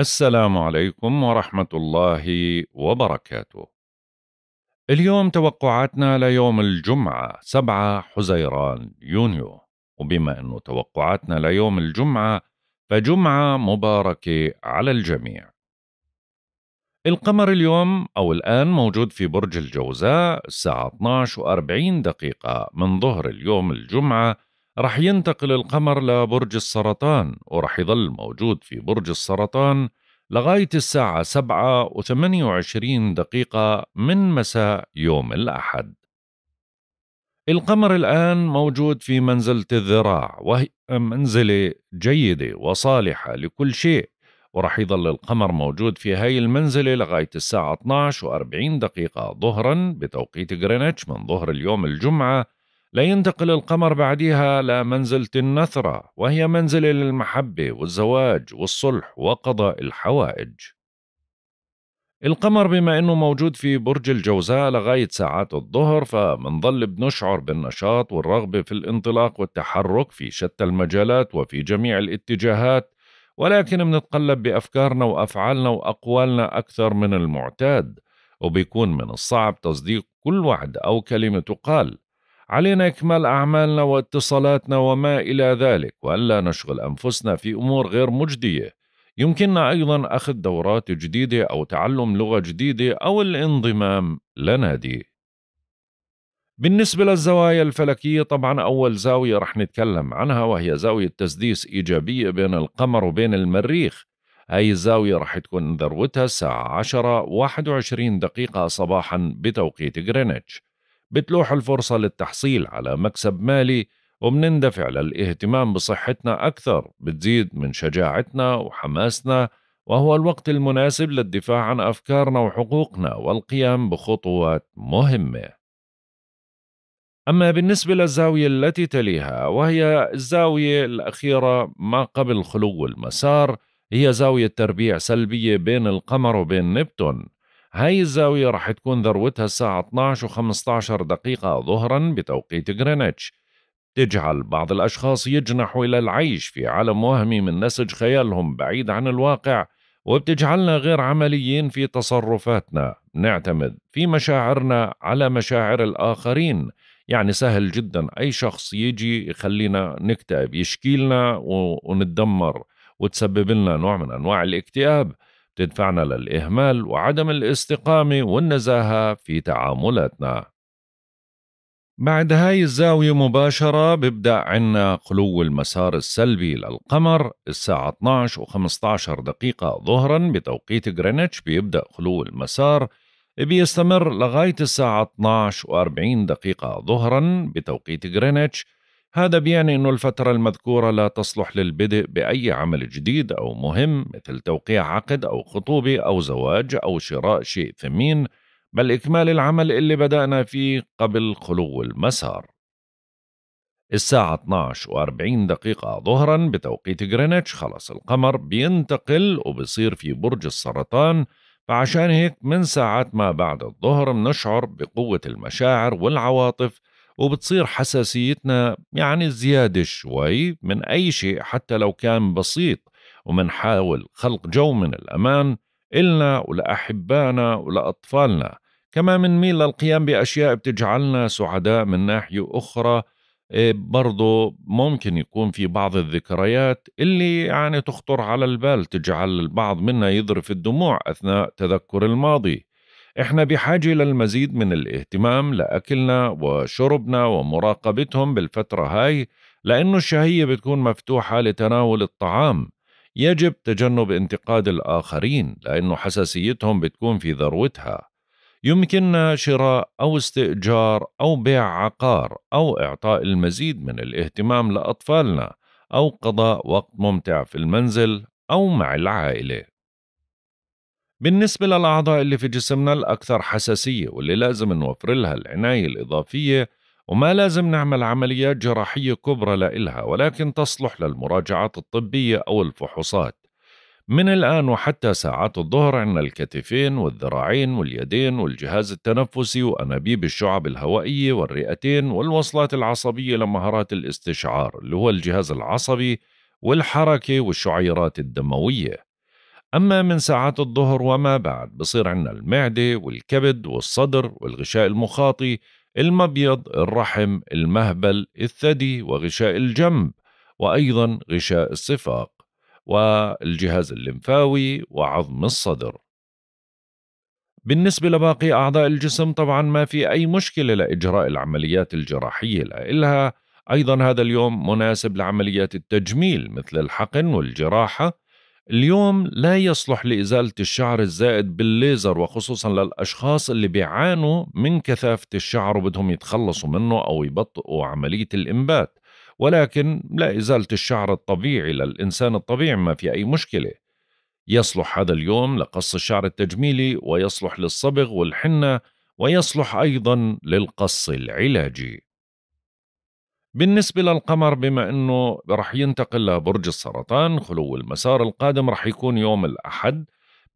السلام عليكم ورحمة الله وبركاته. اليوم توقعاتنا ليوم الجمعة 7 حزيران يونيو، وبما أنه توقعاتنا ليوم الجمعة فجمعة مباركة على الجميع. القمر اليوم أو الآن موجود في برج الجوزاء الساعة 12 و40 دقيقة من ظهر اليوم الجمعة رح ينتقل القمر لبرج السرطان ورح يظل موجود في برج السرطان لغاية الساعة 7 و28 دقيقة من مساء يوم الأحد القمر الآن موجود في منزلة الذراع وهي منزلة جيدة وصالحة لكل شيء ورح يظل القمر موجود في هاي المنزلة لغاية الساعة 12 و40 دقيقة ظهرا بتوقيت غرينتش من ظهر اليوم الجمعة لا ينتقل القمر بعدها لمنزلة النثرة وهي منزلة للمحبة والزواج والصلح وقضاء الحوائج القمر بما أنه موجود في برج الجوزاء لغاية ساعات الظهر فمنظل بنشعر بالنشاط والرغبة في الانطلاق والتحرك في شتى المجالات وفي جميع الاتجاهات ولكن منتقلب بأفكارنا وأفعالنا وأقوالنا أكثر من المعتاد وبيكون من الصعب تصديق كل وعد أو كلمة تقال علينا إكمال أعمالنا واتصالاتنا وما إلى ذلك وألا نشغل أنفسنا في أمور غير مجدية يمكننا أيضا أخذ دورات جديدة أو تعلم لغة جديدة أو الانضمام لنادي بالنسبة للزوايا الفلكية طبعا أول زاوية رح نتكلم عنها وهي زاوية تسديس إيجابية بين القمر وبين المريخ هاي الزاوية رح تكون ذروتها الساعة 10 21 دقيقة صباحا بتوقيت غرينتش بتلوح الفرصة للتحصيل على مكسب مالي ومنندفع للاهتمام بصحتنا أكثر بتزيد من شجاعتنا وحماسنا وهو الوقت المناسب للدفاع عن أفكارنا وحقوقنا والقيام بخطوات مهمة أما بالنسبة للزاوية التي تليها وهي الزاوية الأخيرة ما قبل خلو المسار هي زاوية تربيع سلبية بين القمر وبين نبتون هاي الزاوية رح تكون ذروتها الساعة 12 و15 دقيقة ظهرا بتوقيت غرينتش تجعل بعض الأشخاص يجنحوا إلى العيش في عالم وهمي من نسج خيالهم بعيد عن الواقع وبتجعلنا غير عمليين في تصرفاتنا نعتمد في مشاعرنا على مشاعر الآخرين يعني سهل جدا أي شخص يجي يخلينا نكتئب يشكيلنا ونتدمر وتسبب لنا نوع من أنواع الاكتئاب تدفعنا للإهمال وعدم الاستقامة والنزاهة في تعاملاتنا بعد هاي الزاوية مباشرة ببدأ عنا قلو المسار السلبي للقمر الساعة 12 و 15 دقيقة ظهرا بتوقيت غرينتش بيبدأ قلو المسار بيستمر لغاية الساعة 12 و 40 دقيقة ظهرا بتوقيت غرينتش هذا بيعني أن الفترة المذكورة لا تصلح للبدء بأي عمل جديد أو مهم مثل توقيع عقد أو خطوبة أو زواج أو شراء شيء ثمين بل إكمال العمل اللي بدأنا فيه قبل خلو المسار الساعة 12 و40 دقيقة ظهرا بتوقيت جرينتش خلص القمر بينتقل وبصير في برج السرطان فعشان هيك من ساعات ما بعد الظهر بنشعر بقوة المشاعر والعواطف وبتصير حساسيتنا يعني زيادة شوي من أي شيء حتى لو كان بسيط ومنحاول خلق جو من الأمان إلنا ولأحبائنا ولأطفالنا كما ميل للقيام بأشياء بتجعلنا سعداء من ناحية أخرى آه، برضو ممكن يكون في بعض الذكريات اللي يعني تخطر على البال تجعل البعض منا يذرف الدموع أثناء تذكر الماضي احنا بحاجة للمزيد من الاهتمام لأكلنا وشربنا ومراقبتهم بالفترة هاي لأنه الشهية بتكون مفتوحة لتناول الطعام يجب تجنب انتقاد الآخرين لأنه حساسيتهم بتكون في ذروتها يمكننا شراء أو استئجار أو بيع عقار أو إعطاء المزيد من الاهتمام لأطفالنا أو قضاء وقت ممتع في المنزل أو مع العائلة بالنسبة للأعضاء اللي في جسمنا الأكثر حساسية واللي لازم نوفر لها العناية الإضافية وما لازم نعمل عمليات جراحية كبرى لإلها ولكن تصلح للمراجعات الطبية أو الفحوصات من الآن وحتى ساعات الظهر عندنا الكتفين والذراعين واليدين والجهاز التنفسي وأنابيب الشعب الهوائية والرئتين والوصلات العصبية لمهارات الاستشعار اللي هو الجهاز العصبي والحركة والشعيرات الدموية أما من ساعات الظهر وما بعد بصير عندنا المعدة والكبد والصدر والغشاء المخاطي المبيض الرحم المهبل الثدي وغشاء الجنب وأيضا غشاء الصفاق والجهاز الليمفاوي وعظم الصدر بالنسبة لباقي أعضاء الجسم طبعا ما في أي مشكلة لإجراء العمليات الجراحية لإلها أيضا هذا اليوم مناسب لعمليات التجميل مثل الحقن والجراحة اليوم لا يصلح لإزالة الشعر الزائد بالليزر وخصوصا للأشخاص اللي بيعانوا من كثافة الشعر وبدهم يتخلصوا منه أو يبطئوا عملية الإنبات ولكن لا إزالة الشعر الطبيعي للإنسان الطبيعي ما في أي مشكلة يصلح هذا اليوم لقص الشعر التجميلي ويصلح للصبغ والحنة ويصلح أيضا للقص العلاجي بالنسبة للقمر بما أنه رح ينتقل لبرج السرطان خلو المسار القادم رح يكون يوم الأحد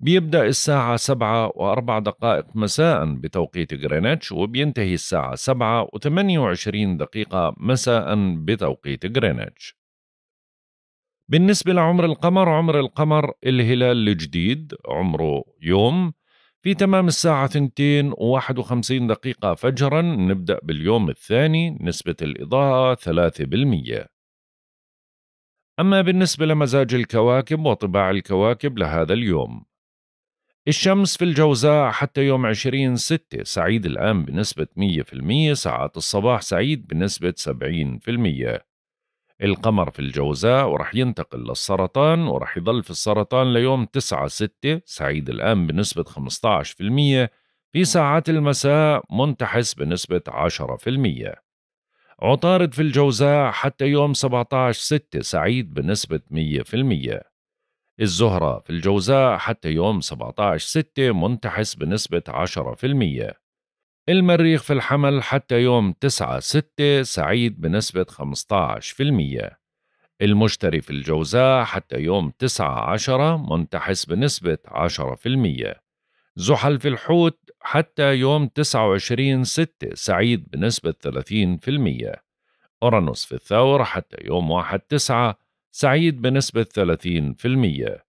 بيبدأ الساعة سبعة وأربع دقائق مساء بتوقيت غرينتش وبينتهي الساعة سبعة وثمانية وعشرين دقيقة مساء بتوقيت غرينتش بالنسبة لعمر القمر عمر القمر الهلال الجديد عمره يوم في تمام الساعة 2 و51 دقيقة فجرا نبدأ باليوم الثاني نسبة الإضاءة 3% أما بالنسبة لمزاج الكواكب وطباع الكواكب لهذا اليوم الشمس في الجوزاء حتى يوم 20 ستة سعيد الآن بنسبة 100% ساعات الصباح سعيد بنسبة 70% القمر في الجوزاء ورح ينتقل للسرطان ورح يضل في السرطان ليوم 9 6 سعيد الآن بنسبة 15% في ساعات المساء منتحس بنسبة 10% عطارد في الجوزاء حتى يوم 17 6 سعيد بنسبة 100% الزهرة في الجوزاء حتى يوم 17 6 منتحس بنسبة 10% المريخ في الحمل حتى يوم 9/6 سعيد بنسبة 15%، المشتري في الجوزاء حتى يوم 9/10 منتحس بنسبة 10%، زحل في الحوت حتى يوم 29/6 سعيد بنسبة 30%، أورانوس في الثور حتى يوم 1/9 سعيد بنسبة 30%،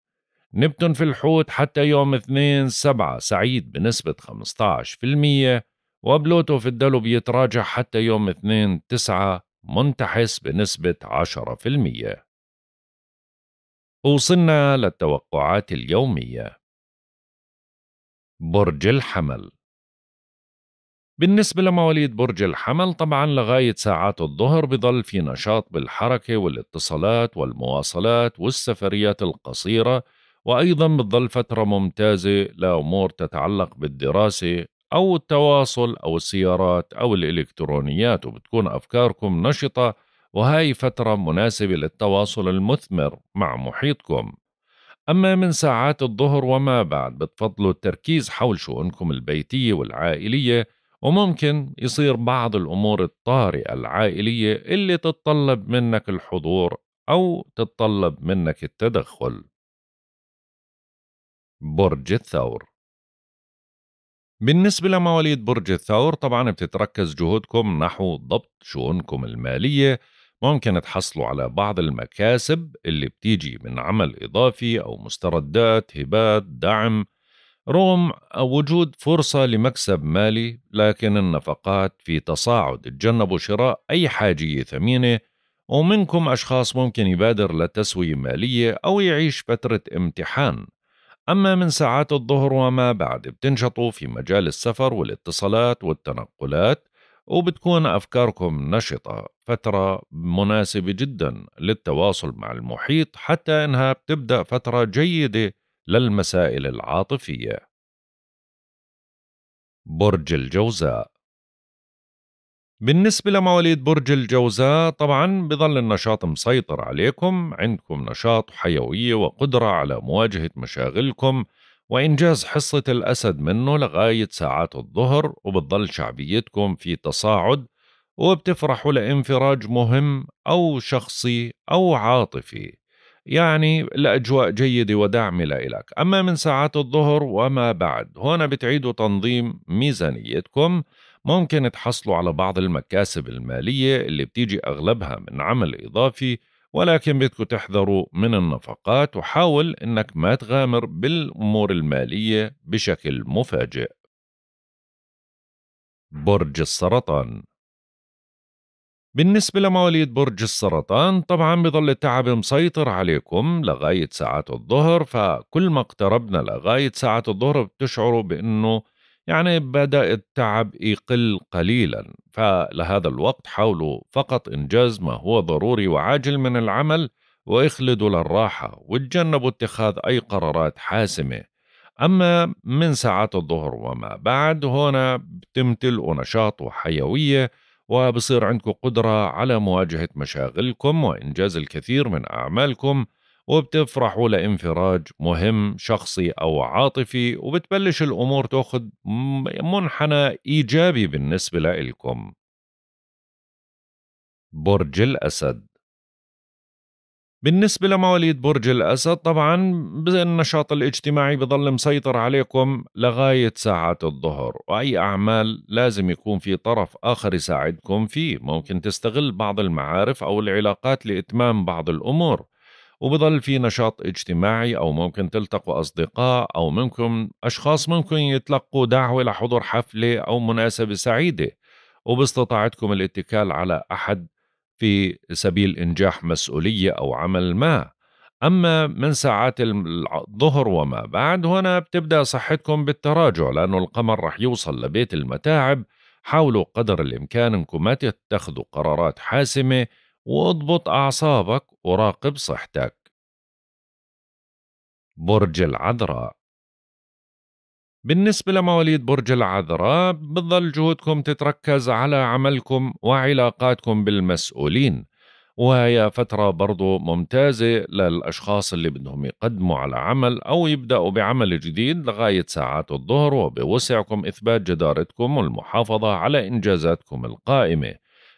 نبتون في الحوت حتى يوم 2/7 سعيد بنسبة 15%، وبلوتو في الدلو بيتراجع حتى يوم 2 9 منتحس بنسبة 10% وصلنا للتوقعات اليومية برج الحمل بالنسبة لمواليد برج الحمل طبعا لغاية ساعات الظهر بظل في نشاط بالحركة والاتصالات والمواصلات والسفريات القصيرة وأيضا بتظل فترة ممتازة لأمور تتعلق بالدراسة أو التواصل أو السيارات أو الإلكترونيات وبتكون أفكاركم نشطة وهاي فترة مناسبة للتواصل المثمر مع محيطكم أما من ساعات الظهر وما بعد بتفضلوا التركيز حول شؤونكم البيتية والعائلية وممكن يصير بعض الأمور الطارئة العائلية اللي تتطلب منك الحضور أو تتطلب منك التدخل برج الثور بالنسبة لمواليد برج الثور طبعا بتتركز جهودكم نحو ضبط شؤونكم المالية ممكن تحصلوا على بعض المكاسب اللي بتيجي من عمل إضافي أو مستردات هبات دعم رغم وجود فرصة لمكسب مالي لكن النفقات في تصاعد تجنبوا شراء أي حاجية ثمينة ومنكم أشخاص ممكن يبادر لتسوية مالية أو يعيش فترة امتحان أما من ساعات الظهر وما بعد بتنشطوا في مجال السفر والاتصالات والتنقلات وبتكون أفكاركم نشطة فترة مناسبة جدا للتواصل مع المحيط حتى أنها بتبدأ فترة جيدة للمسائل العاطفية برج الجوزاء بالنسبة لمواليد برج الجوزاء طبعا بظل النشاط مسيطر عليكم عندكم نشاط وحيوية وقدرة على مواجهة مشاغلكم وإنجاز حصة الأسد منه لغاية ساعات الظهر وبتظل شعبيتكم في تصاعد وبتفرحوا لانفراج مهم أو شخصي أو عاطفي يعني الأجواء جيدة ودعم لإلك أما من ساعات الظهر وما بعد هنا بتعيدوا تنظيم ميزانيتكم ممكن تحصلوا على بعض المكاسب المالية اللي بتيجي أغلبها من عمل إضافي ولكن بدكم تحذروا من النفقات وحاول إنك ما تغامر بالأمور المالية بشكل مفاجئ برج السرطان بالنسبة لمواليد برج السرطان طبعا بظل التعب مسيطر عليكم لغاية ساعات الظهر فكل ما اقتربنا لغاية ساعات الظهر بتشعروا بأنه يعني بدأ التعب يقل قليلا فلهذا الوقت حاولوا فقط إنجاز ما هو ضروري وعاجل من العمل ويخلدوا للراحة وتجنبوا اتخاذ أي قرارات حاسمة أما من ساعات الظهر وما بعد هنا بتمتلئوا نشاط وحيوية وبصير عندكم قدرة على مواجهة مشاغلكم وإنجاز الكثير من أعمالكم وبتفرح لانفراج مهم شخصي أو عاطفي وبتبلش الأمور تأخذ منحنى إيجابي بالنسبة لإلكم برج الأسد بالنسبة لمواليد برج الأسد طبعا النشاط الاجتماعي بظل مسيطر عليكم لغاية ساعات الظهر وأي أعمال لازم يكون في طرف آخر يساعدكم فيه ممكن تستغل بعض المعارف أو العلاقات لإتمام بعض الأمور وبضل في نشاط اجتماعي أو ممكن تلتقوا أصدقاء أو منكم أشخاص ممكن يتلقوا دعوة لحضور حفلة أو مناسبة سعيدة وباستطاعتكم الاتكال على أحد في سبيل إنجاح مسؤولية أو عمل ما أما من ساعات الظهر وما بعد هنا بتبدأ صحتكم بالتراجع لأنه القمر رح يوصل لبيت المتاعب حاولوا قدر الإمكان أنكم ما تتخذوا قرارات حاسمة واضبط أعصابك وراقب صحتك برج العذراء بالنسبة لمواليد برج العذراء بظل جهودكم تتركز على عملكم وعلاقاتكم بالمسؤولين وهي فترة برضو ممتازة للأشخاص اللي بدهم يقدموا على عمل أو يبدأوا بعمل جديد لغاية ساعات الظهر وبوسعكم إثبات جدارتكم والمحافظة على إنجازاتكم القائمة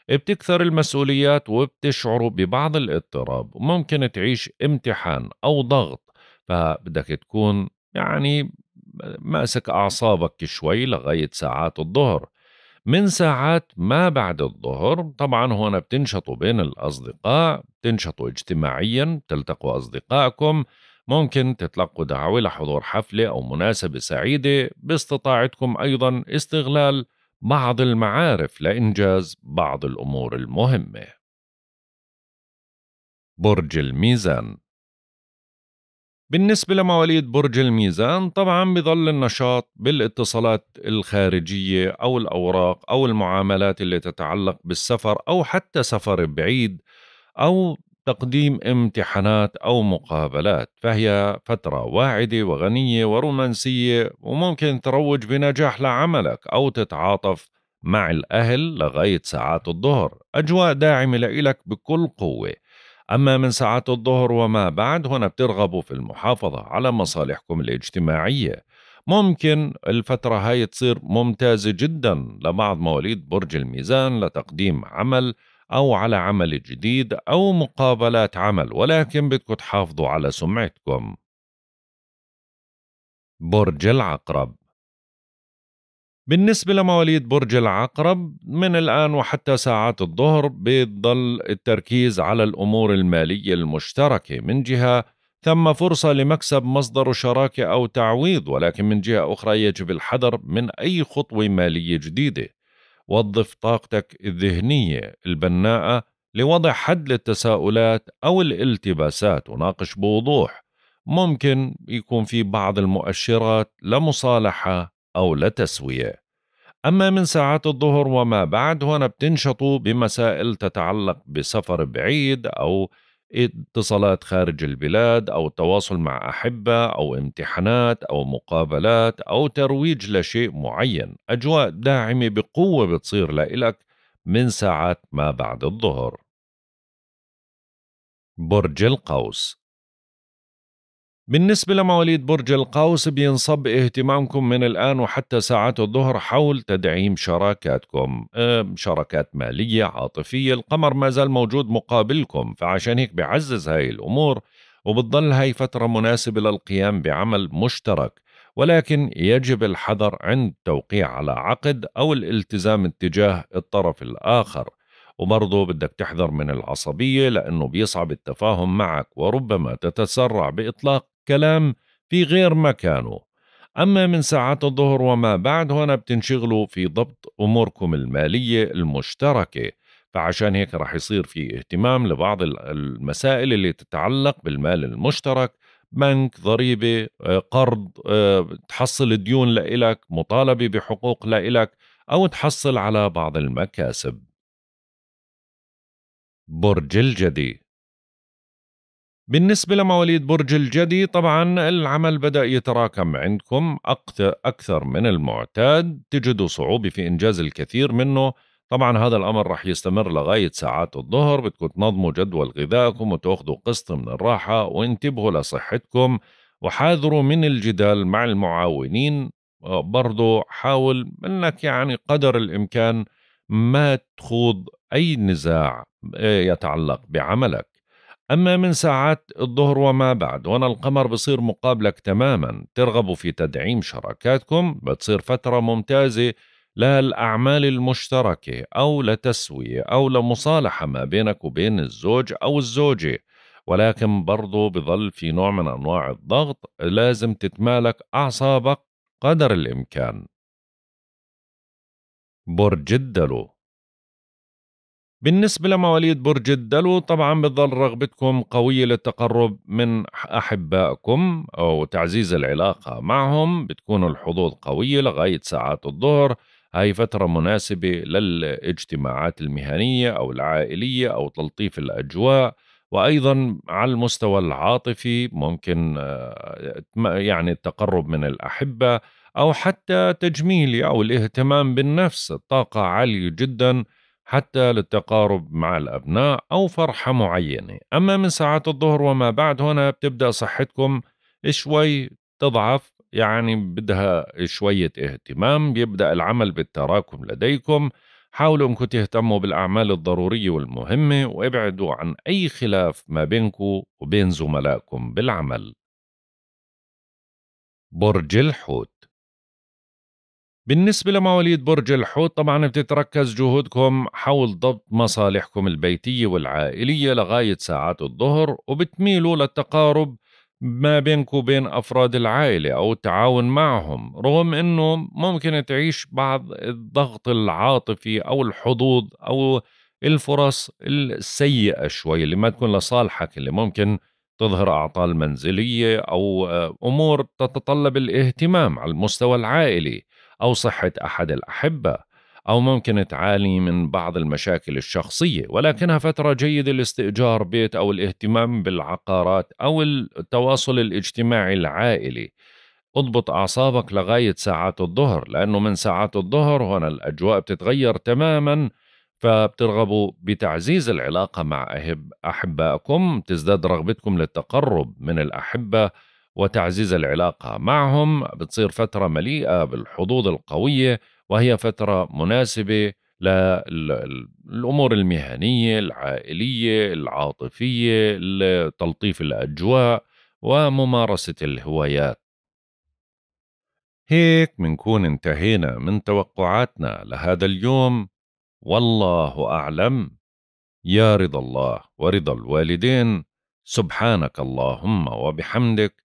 بتكثر المسؤوليات وبتشعروا ببعض الاضطراب وممكن تعيش امتحان أو ضغط فبدك تكون يعني ماسك أعصابك شوي لغاية ساعات الظهر من ساعات ما بعد الظهر طبعا هون بتنشطوا بين الأصدقاء بتنشطوا اجتماعيا تلتقوا أصدقائكم ممكن تتلقوا دعوة لحضور حفلة أو مناسبة سعيدة باستطاعتكم أيضا استغلال بعض المعارف لإنجاز بعض الأمور المهمة. برج الميزان بالنسبة لمواليد برج الميزان طبعا بظل النشاط بالاتصالات الخارجية أو الأوراق أو المعاملات اللي تتعلق بالسفر أو حتى سفر بعيد أو تقديم امتحانات أو مقابلات فهي فترة واعدة وغنية ورومانسية وممكن تروج بنجاح لعملك أو تتعاطف مع الأهل لغاية ساعات الظهر أجواء داعمة لإلك بكل قوة أما من ساعات الظهر وما بعد هنا بترغبوا في المحافظة على مصالحكم الاجتماعية ممكن الفترة هاي تصير ممتازة جدا لبعض مواليد برج الميزان لتقديم عمل أو على عمل جديد أو مقابلات عمل ولكن بدكم تحافظوا على سمعتكم برج العقرب بالنسبة لمواليد برج العقرب من الآن وحتى ساعات الظهر بيضل التركيز على الأمور المالية المشتركة من جهة ثم فرصة لمكسب مصدر شراكة أو تعويض ولكن من جهة أخرى يجب الحذر من أي خطوة مالية جديدة وظف طاقتك الذهنية البناءة لوضع حد للتساؤلات أو الالتباسات وناقش بوضوح ممكن يكون في بعض المؤشرات لمصالحة أو لتسوية أما من ساعات الظهر وما بعد هنا بتنشطوا بمسائل تتعلق بسفر بعيد أو اتصالات خارج البلاد أو التواصل مع أحبة أو امتحانات أو مقابلات أو ترويج لشيء معين أجواء داعمة بقوة بتصير لإلك من ساعات ما بعد الظهر برج القوس بالنسبة لمواليد برج القوس بينصب اهتمامكم من الآن وحتى ساعات الظهر حول تدعيم شراكاتكم شراكات مالية عاطفية القمر ما زال موجود مقابلكم فعشان هيك بعزز هاي الأمور وبتضل هاي فترة مناسبة للقيام بعمل مشترك ولكن يجب الحذر عند توقيع على عقد أو الالتزام اتجاه الطرف الآخر وبرضه بدك تحذر من العصبية لأنه بيصعب التفاهم معك وربما تتسرع بإطلاق كلام في غير مكانه أما من ساعات الظهر وما بعد هنا بتنشغلوا في ضبط أموركم المالية المشتركة فعشان هيك رح يصير في اهتمام لبعض المسائل اللي تتعلق بالمال المشترك بنك ضريبة آه، قرض آه، تحصل ديون لإلك مطالبة بحقوق لإلك أو تحصل على بعض المكاسب برج الجدي بالنسبة لمواليد برج الجدي طبعا العمل بدأ يتراكم عندكم أكثر من المعتاد تجدوا صعوبة في إنجاز الكثير منه طبعا هذا الأمر رح يستمر لغاية ساعات الظهر بدكم تنظموا جدول غذائكم وتأخذوا قسط من الراحة وانتبهوا لصحتكم وحاذروا من الجدال مع المعاونين برضو حاول انك يعني قدر الامكان ما تخوض اي نزاع يتعلق بعملك أما من ساعات الظهر وما بعد وأنا القمر بصير مقابلك تماما ترغبوا في تدعيم شراكاتكم بتصير فترة ممتازة للأعمال المشتركة أو لتسوية أو لمصالحة ما بينك وبين الزوج أو الزوجة ولكن برضو بظل في نوع من أنواع الضغط لازم تتمالك أعصابك قدر الإمكان برج الدلو بالنسبة لمواليد برج الدلو طبعا بتظل رغبتكم قوية للتقرب من أحبائكم أو تعزيز العلاقة معهم بتكون الحظوظ قوية لغاية ساعات الظهر هاي فترة مناسبة للاجتماعات المهنية أو العائلية أو تلطيف الأجواء وأيضا على المستوى العاطفي ممكن آه، يعني التقرب من الأحبة أو حتى تجميلي أو الاهتمام بالنفس الطاقة عالية جداً حتى للتقارب مع الأبناء أو فرحة معينة أما من ساعات الظهر وما بعد هنا بتبدأ صحتكم شوي تضعف يعني بدها شوية اهتمام بيبدأ العمل بالتراكم لديكم حاولوا انكم تهتموا بالأعمال الضرورية والمهمة وابعدوا عن أي خلاف ما بينكم وبين زملائكم بالعمل برج الحوت بالنسبة لمواليد برج الحوت طبعا بتتركز جهودكم حول ضبط مصالحكم البيتية والعائلية لغاية ساعات الظهر وبتميلوا للتقارب ما بينك وبين أفراد العائلة أو التعاون معهم رغم أنه ممكن تعيش بعض الضغط العاطفي أو الحظوظ أو الفرص السيئة شوي اللي ما تكون لصالحك اللي ممكن تظهر أعطال منزلية أو آه، أمور تتطلب الاهتمام على المستوى العائلي أو صحة أحد الأحبة أو ممكن تعاني من بعض المشاكل الشخصية ولكنها فترة جيدة لاستئجار بيت أو الاهتمام بالعقارات أو التواصل الاجتماعي العائلي اضبط أعصابك لغاية ساعات الظهر لأنه من ساعات الظهر هنا الأجواء بتتغير تماما فبترغبوا بتعزيز العلاقة مع أحب أحبائكم تزداد رغبتكم للتقرب من الأحبة وتعزيز العلاقة معهم بتصير فترة مليئة بالحظوظ القوية وهي فترة مناسبة للأمور المهنية العائلية العاطفية تلطيف الأجواء وممارسة الهوايات هيك منكون انتهينا من توقعاتنا لهذا اليوم والله أعلم يا رضا الله ورضا الوالدين سبحانك اللهم وبحمدك